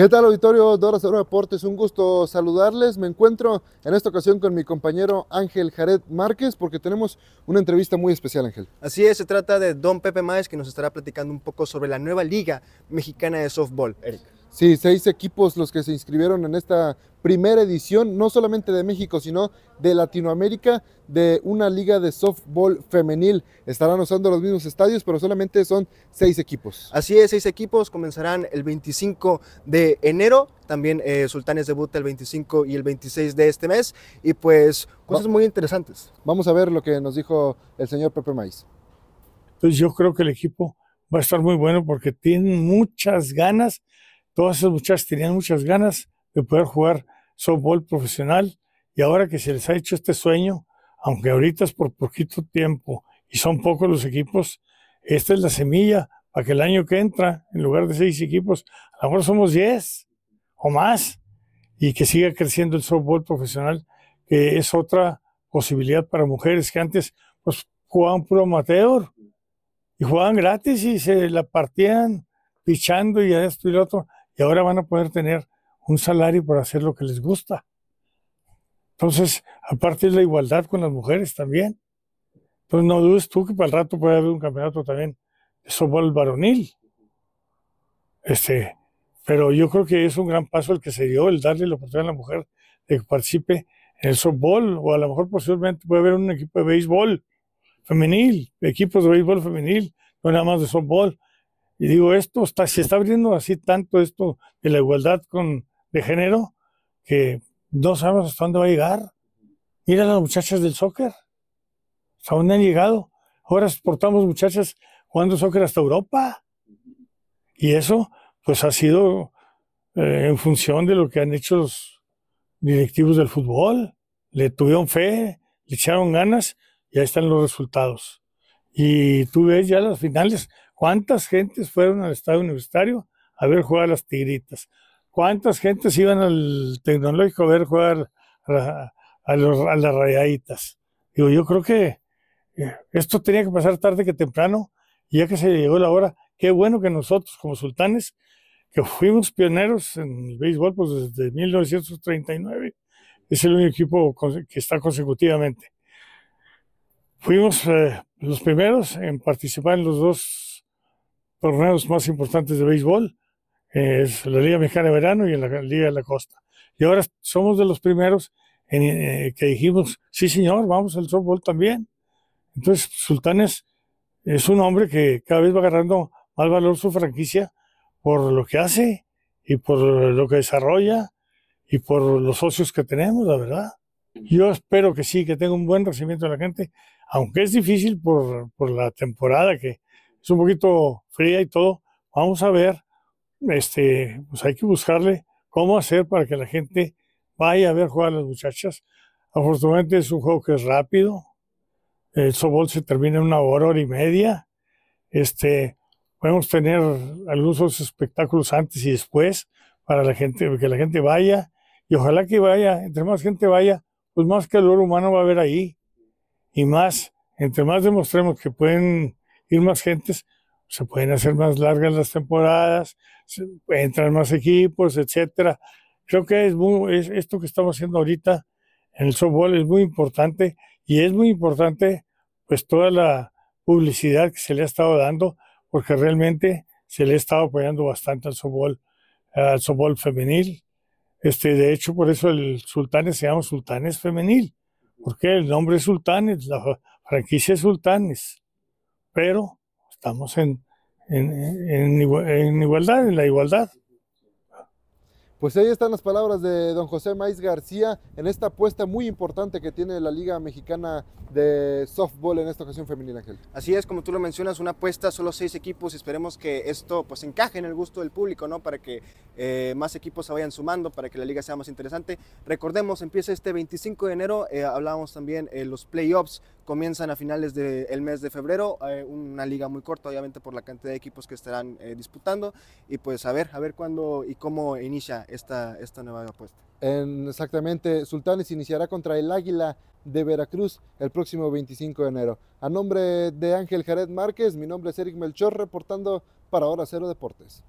¿Qué tal auditorio de Horas Deportes? Un gusto saludarles. Me encuentro en esta ocasión con mi compañero Ángel Jared Márquez porque tenemos una entrevista muy especial, Ángel. Así es, se trata de Don Pepe Maez, que nos estará platicando un poco sobre la nueva liga mexicana de softball, Eric. Sí, seis equipos los que se inscribieron en esta primera edición, no solamente de México, sino de Latinoamérica, de una liga de softball femenil. Estarán usando los mismos estadios, pero solamente son seis equipos. Así es, seis equipos comenzarán el 25 de enero. También eh, Sultanes debuta el 25 y el 26 de este mes. Y pues cosas muy interesantes. Vamos a ver lo que nos dijo el señor Pepe Maíz. Entonces yo creo que el equipo va a estar muy bueno porque tiene muchas ganas todas esas muchachas tenían muchas ganas de poder jugar softball profesional y ahora que se les ha hecho este sueño, aunque ahorita es por poquito tiempo y son pocos los equipos, esta es la semilla para que el año que entra, en lugar de seis equipos, a lo mejor somos diez o más y que siga creciendo el softball profesional, que es otra posibilidad para mujeres que antes pues, jugaban puro amateur y jugaban gratis y se la partían pichando y esto y lo otro y ahora van a poder tener un salario para hacer lo que les gusta. Entonces, aparte es la igualdad con las mujeres también. Entonces, no dudes tú que para el rato puede haber un campeonato también de softball varonil. Este, pero yo creo que es un gran paso el que se dio, el darle la oportunidad a la mujer de que participe en el softball, o a lo mejor posiblemente puede haber un equipo de béisbol femenil, equipos de béisbol femenil, no nada más de softball, y digo, esto está, se está abriendo así tanto esto de la igualdad con, de género que no sabemos hasta dónde va a llegar. Mira las muchachas del soccer, hasta dónde han llegado. Ahora exportamos muchachas jugando soccer hasta Europa. Y eso, pues, ha sido eh, en función de lo que han hecho los directivos del fútbol. Le tuvieron fe, le echaron ganas y ahí están los resultados. Y tú ves ya las finales, ¿Cuántas gentes fueron al estadio universitario a ver jugar a las tigritas? ¿Cuántas gentes iban al tecnológico a ver jugar a, las rayaditas? Digo, yo creo que eh, esto tenía que pasar tarde que temprano, y ya que se llegó la hora, qué bueno que nosotros como sultanes, que fuimos pioneros en el béisbol pues desde 1939, es el único equipo que está consecutivamente. Fuimos eh, los primeros en participar en los dos torneos más importantes de béisbol, es la Liga Mexicana de Verano y la, Liga de la Costa. Y ahora somos de los primeros en, eh, que dijimos, sí señor, vamos al softball también. Entonces, Sultanes es un hombre que cada vez va agarrando más valor su franquicia por lo que hace y por lo que desarrolla y por los socios que tenemos, la verdad. Yo espero que sí, que tenga un buen recibimiento de la gente, aunque es difícil por, por la temporada que es un poquito fría y todo. Vamos a ver, este, pues hay que buscarle cómo hacer para que la gente vaya a ver jugar a las muchachas. Afortunadamente es un juego que es rápido. El softball se termina en una hora, hora y media. Este, podemos tener algunos espectáculos antes y después para la gente, que la gente vaya. Y ojalá que vaya, entre más gente vaya, pues más calor humano va a haber ahí. Y más, entre más demostremos que pueden ir más gentes, se pueden hacer más largas las temporadas, entran más equipos, etcétera. Creo que es, esto que estamos haciendo ahorita en el softball es muy importante y es muy importante pues toda la publicidad que se le ha estado dando porque realmente se le ha estado apoyando bastante al softball, al softball femenil. Este, de hecho, por eso el Sultanes se llama Sultanes Femenil, porque el nombre es Sultanes, la franquicia es Sultanes pero estamos en, igualdad, en la igualdad. Pues ahí están las palabras de don José Maíz García en esta apuesta muy importante que tiene la Liga Mexicana de Softball en esta ocasión femenina, Ángel. Así es, como tú lo mencionas, una apuesta, solo seis equipos, esperemos que esto pues encaje en el gusto del público, ¿no? Para que eh, más equipos se vayan sumando, para que la liga sea más interesante. Recordemos, empieza este 25 de enero, eh, hablábamos también eh, los playoffs comienzan a finales del mes de febrero, eh, una liga muy corta obviamente por la cantidad de equipos que estarán eh, disputando y pues a ver, a ver cuándo y cómo inicia esta, esta nueva apuesta. exactamente, Sultanes iniciará contra el Águila de Veracruz el próximo 25 de enero. A nombre de Ángel Jared Márquez, mi nombre es Eric Melchor, reportando para Hora Cero Deportes.